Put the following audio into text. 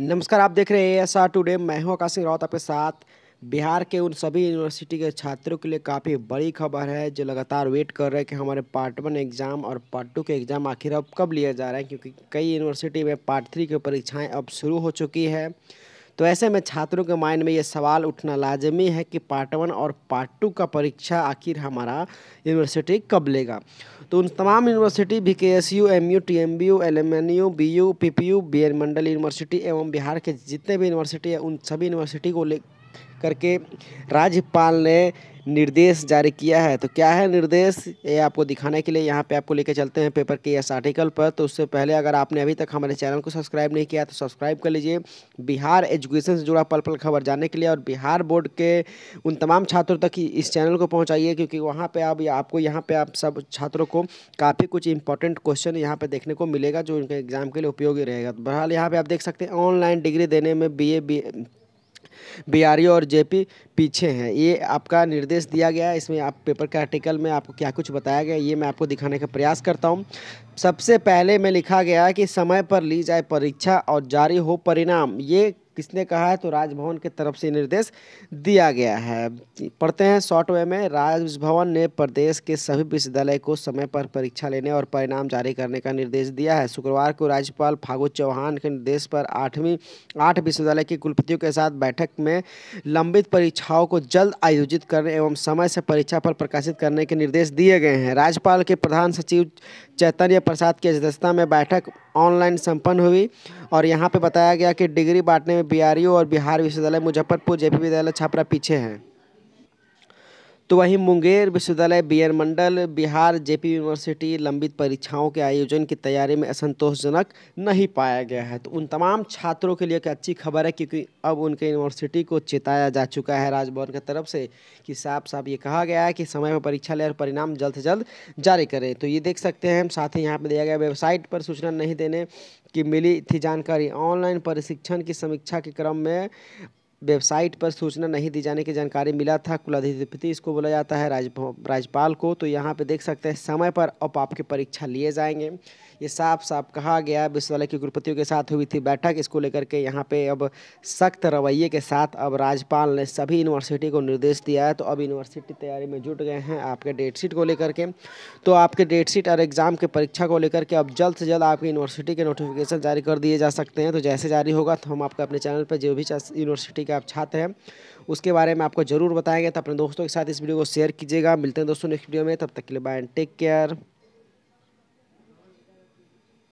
नमस्कार आप देख रहे हैं एस आर टूडे मैं हूं आकाशी राउत आपके साथ बिहार के उन सभी यूनिवर्सिटी के छात्रों के लिए काफ़ी बड़ी खबर है जो लगातार वेट कर रहे हैं कि हमारे पार्ट वन एग्ज़ाम और पार्ट टू के एग्ज़ाम आखिर अब कब लिए जा रहे हैं क्योंकि कई यूनिवर्सिटी में पार्ट थ्री की परीक्षाएं अब शुरू हो चुकी है तो ऐसे में छात्रों के माइंड में ये सवाल उठना लाजमी है कि पार्ट वन और पार्ट टू का परीक्षा आखिर हमारा यूनिवर्सिटी कब लेगा तो उन तमाम यूनिवर्सिटी भी के S U M U T M B U L M N U B U P P U B N Mandal university एवं बिहार के जितने भी यूनिवर्सिटी है उन सभी यूनिवर्सिटी को ले करके राज्यपाल ने निर्देश जारी किया है तो क्या है निर्देश ये आपको दिखाने के लिए यहाँ पे आपको लेके चलते हैं पेपर के एस आर्टिकल पर तो उससे पहले अगर आपने अभी तक हमारे चैनल को सब्सक्राइब नहीं किया तो सब्सक्राइब कर लीजिए बिहार एजुकेशन से जुड़ा पल पल खबर जानने के लिए और बिहार बोर्ड के उन तमाम छात्रों तक इस चैनल को पहुँचाइए क्योंकि वहाँ पर आप आपको यहाँ पर आप सब छात्रों को काफ़ी कुछ इंपॉर्टेंट क्वेश्चन यहाँ पर देखने को मिलेगा जो उनके एग्जाम के लिए उपयोगी रहेगा तो बहरहाल यहाँ पर आप देख सकते हैं ऑनलाइन डिग्री देने में बी ए बिहारी और जेपी पीछे हैं ये आपका निर्देश दिया गया है इसमें आप पेपर के आर्टिकल में आपको क्या कुछ बताया गया ये मैं आपको दिखाने का प्रयास करता हूँ सबसे पहले में लिखा गया कि समय पर ली जाए परीक्षा और जारी हो परिणाम ये किसने कहा है तो राजभवन के तरफ से निर्देश दिया गया है पढ़ते हैं शॉर्ट वे में राजभवन ने प्रदेश के सभी विश्वविद्यालय को समय पर परीक्षा लेने और परिणाम जारी करने का निर्देश दिया है शुक्रवार को राज्यपाल फागू चौहान के निर्देश पर आठवीं आठ विश्वविद्यालय के कुलपतियों के साथ बैठक में लंबित परीक्षाओं को जल्द आयोजित करने एवं समय से परीक्षा पर प्रकाशित करने के निर्देश दिए गए हैं राज्यपाल के प्रधान सचिव चैतन्य प्रसाद की अध्यक्षता में बैठक ऑनलाइन संपन्न हुई और यहाँ पे बताया गया कि डिग्री बांटने में बी और बिहार विश्वविद्यालय मुजफ्फरपुर जेपी विद्यालय छपरा पीछे हैं तो वहीं मुंगेर विश्वविद्यालय B Mandal Bihar JP university लंबित परीक्षाओं के आयोजन की तैयारी में असंतोषजनक नहीं पाया गया है तो उन तमाम छात्रों के लिए एक अच्छी खबर है क्योंकि अब उनके यूनिवर्सिटी को चेताया जा चुका है राजभवन की तरफ से कि साफ साफ ये कहा गया है कि समय पर परीक्षा ले और परिणाम जल्द से जल्द जारी करें तो ये देख सकते हैं हम साथ ही यहाँ पर दिया गया वेबसाइट पर सूचना नहीं देने की मिली थी जानकारी ऑनलाइन प्रशिक्षण की समीक्षा के क्रम में वेबसाइट पर सूचना नहीं दी जाने की जानकारी मिला था कुलाधिपति इसको बोला जाता है राज राज्यपाल को तो यहाँ पे देख सकते हैं समय पर अब आपके परीक्षा लिए जाएंगे ये साफ साफ कहा गया विश्वविद्यालय के कुलपतियों के साथ हुई थी बैठक इसको लेकर के यहाँ पे अब सख्त रवैये के साथ अब राज्यपाल ने सभी यूनिवर्सिटी को निर्देश दिया है तो अब यूनिवर्सिटी तैयारी में जुट गए हैं आपके डेट शीट को लेकर के तो आपके डेट शीट और एग्ज़ाम के परीक्षा को लेकर के अब जल्द से जल्द आपकी यूनिवर्सिटी के नोटिफिकेशन जारी कर दिए जा सकते हैं तो जैसे जारी होगा तो हम आपके अपने चैनल पर जो भी यूनिवर्सिटी के आप छात्र हैं उसके बारे में आपको ज़रूर बताएंगे तो अपने दोस्तों के साथ इस वीडियो को शेयर कीजिएगा मिलते हैं दोस्तों नेक्स्ट वीडियो में तब तक के लिए बाय टेक केयर